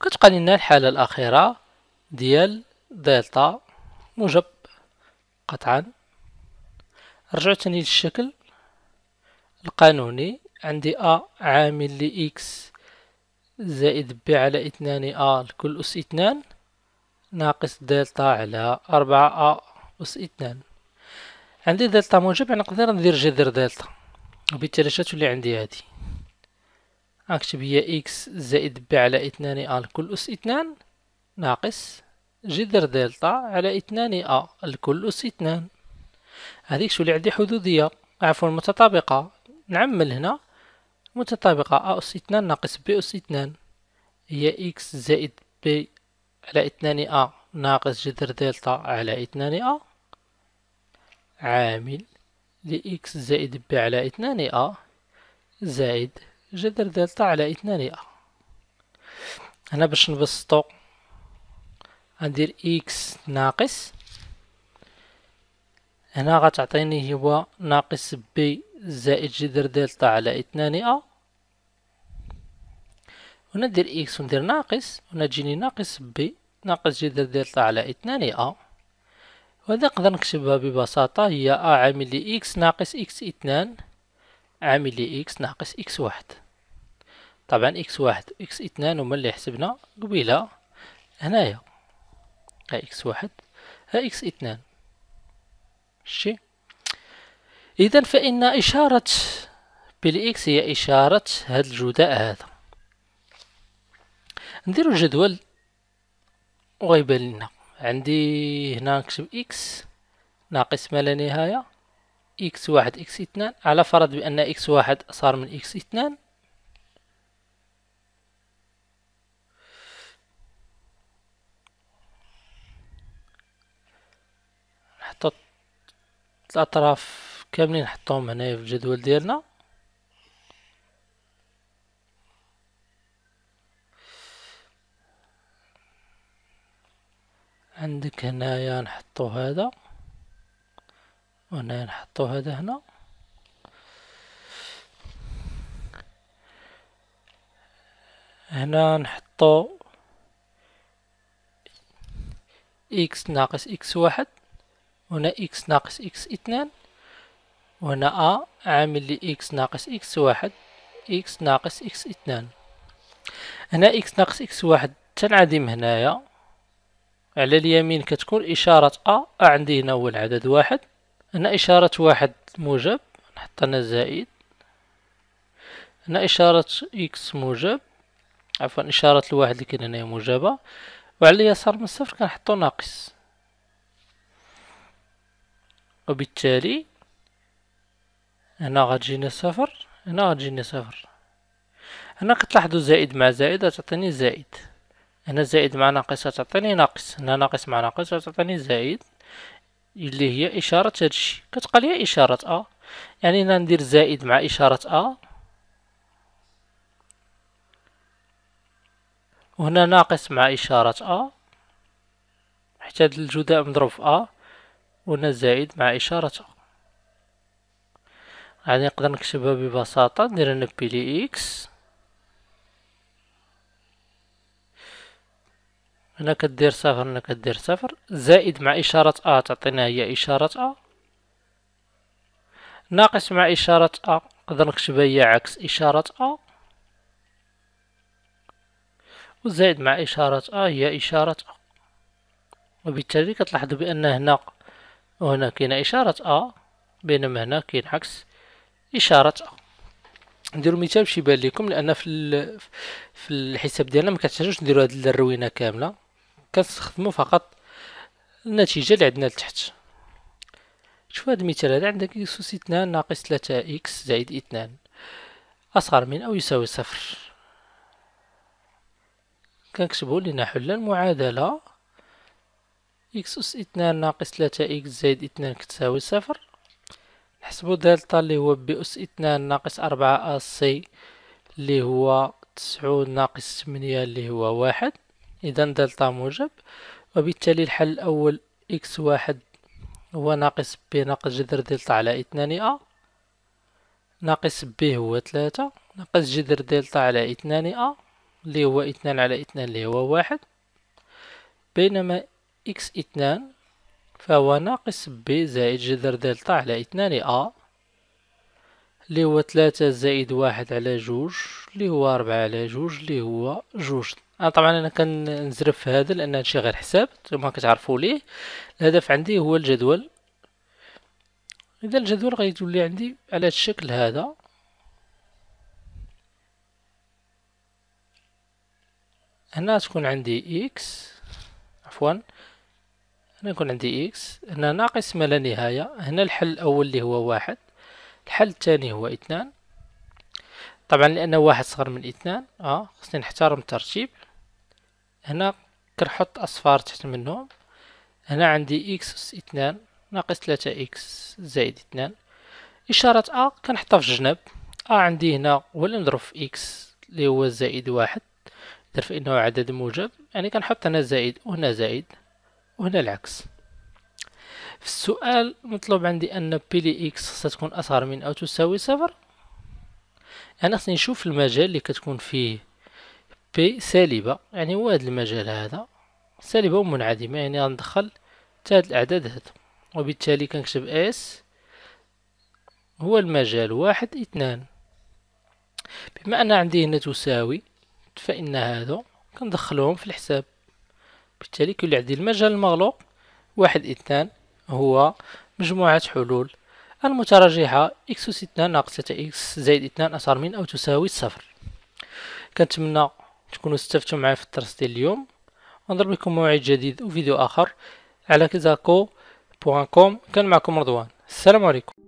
وكتبقى لنا الحالة الأخيرة ديال دلتا موجب قطعا رجعت تاني للشكل القانوني عندي أ عامل X زائد ب على اثنان أ لكل أس اثنان ناقص دلتا على أربعة أ أس اثنان عندي دلتا موجب نقدر ندير جذر دلتا وبالتالي اللي عندي هادي اكتب هي اكس زائد ب على اثنان ا الكل اس اثنان ناقص جذر دلتا على اثنان ا الكل اس اثنان هذيك تولي عندي حدودية عفوا متطابقة نعمل هنا متطابقة ا اس اثنان ناقص ب اس اثنان هي اكس زائد ب على اثنان ا ناقص جذر دلتا على اثنان ا عامل لإكس زائد ب على اثنان أ آه، زائد جذر دلتا على اثنان أ آه. هنا باش نبسطو غندير إكس ناقص هنا غتعطيني هو ناقص بي زائد جذر دلتا على اثنان أ آه. وندير إكس وندير ناقص ونجيني ناقص بي ناقص جذر دلتا على اثنان أ وهذا نقدر نكتبها ببساطة هي أ عامل لي إكس ناقص إكس اثنان عامل لي إكس ناقص إكس واحد طبعا إكس واحد إكس اثنان هما اللي حسبنا قبيلة هنايا ها إكس واحد ها إكس اثنان شي إذا فإن إشارة بالإكس هي إشارة هاد الجداء هذا نديرو جدول وغيبان لنا عندي هنا نكتب إكس ناقص ما لا نهاية إكس واحد إكس اثنان على فرض بأن إكس واحد صار من إكس اثنان نحطو الأطراف كاملين نحطهم هنايا في الجدول ديالنا عندك هنايا نحطو هذا وهنايا نحطو هذا هنا هنا نحطو اكس ناقص اكس واحد هنا اكس ناقص اكس اثنان وهنا ا عامل لي اكس ناقص اكس واحد اكس ناقص اكس اثنان هنا اكس ناقص اكس واحد تنعدم هنايا على اليمين كتكون إشارة أ عندي هنا هو العدد واحد هنا إشارة واحد موجب نحط هنا زائد هنا إشارة إكس موجب عفوا إشارة الواحد اللي كاين هنايا موجبة وعلى اليسار من الصفر كنحطو ناقص وبالتالي هنا غتجينا صفر هنا غتجينا صفر هنا كتلاحظو زائد مع زائد غتعطيني زائد هنا زائد مع ناقص تعطيني ناقص هنا ناقص مع ناقص تعطيني زائد اللي هي إشارة هادشي كتبقى ليا إشارة أ يعني هنا ندير زائد مع إشارة أ وهنا ناقص مع إشارة أ حيت هاد الجداء مضروب في أ وهنا زائد مع إشارة أ يعني نقدر نكتبها ببساطة ندير هنا بي لي إكس هنا كدير صفر هنا كدير صفر زائد مع إشارة أ تعطينا هي إشارة أ ناقص مع إشارة أ نقدر نكتبها هي عكس إشارة أ وزائد مع إشارة أ هي إشارة أ وبالتالي كتلاحظوا بأن هنا وهنا كاين إشارة أ بينما هنا كاين عكس إشارة أ نديرو مثال باش يبان لكم لأن في الحساب ديالنا مكتحتاجوش نديرو هاد الروينة كاملة كنستخدمو فقط النتيجة اللي عندنا لتحت شوف هاد المثال هذا عندك إكس إكسوس اثنان ناقص ثلاثة إكس زائد اثنان أصغر من أو يساوي صفر كنكتبو لنا حل المعادلة إكس إكسوس اثنان ناقص ثلاثة إكس زائد اثنان كتساوي صفر نحسبو دلتا اللي هو بي بأس اثنان ناقص أربعة أس سي اللي هو تسعود ناقص ثمانية اللي هو واحد إذا دلتا موجب وبالتالي الحل الأول إكس واحد هو ناقص ب ناقص جذر دلتا على اثنان أ ناقص ب هو ثلاثة ناقص جذر دلتا على اثنان أ اللي هو اثنان على اثنان اللي هو واحد بينما إكس اثنان فهو ناقص ب زائد جذر دلتا على اثنان أ اللي هو ثلاثة زائد واحد على جوج اللي هو أربعة على جوج اللي هو جوج انا طبعا انا كنزرب في هذا لان هادشي غير حساب نتوما كتعرفوا ليه الهدف عندي هو الجدول اذا الجدول غيتولي عندي على الشكل هذا هنا تكون عندي اكس عفوا هنا يكون عندي اكس هنا ناقص ما لا نهايه هنا الحل الاول اللي هو واحد الحل الثاني هو اثنان طبعا لان واحد صغر من اثنان اه خصني نحترم الترتيب هنا كنحط أصفار تحت منهم هنا عندي إكس أس اثنان ناقص ثلاثة إكس زائد اثنان إشارة أ كنحطها في الجنب أ عندي هنا هو اللي نضرب في إكس اللي هو زائد واحد إذا فإنه عدد موجب يعني كنحط هنا زائد وهنا زائد وهنا العكس في السؤال مطلوب عندي أن بي لي إكس خصها تكون أصغر من أو تساوي صفر أنا يعني خصني نشوف المجال اللي كتكون فيه بي سالبة يعني هو هذا المجال هذا سالبة ومنعدمة يعني غندخل تا هاد الأعداد هادو وبالتالي كنكتب اس هو المجال واحد اثنان بما أن عندي هنا تساوي فإن هادو كندخلهم في الحساب بالتالي كل عندي المجال المغلوق واحد اثنان هو مجموعة حلول المتراجحة x أس اثنان ناقص 3 x زائد اثنان أصغر من أو تساوي صفر كنتمنى تكونوا استفدتوا معايا في الدرس ديال اليوم ونضرب لكم موعد جديد وفيديو اخر على كيزاكو بوان كوم كان معكم رضوان السلام عليكم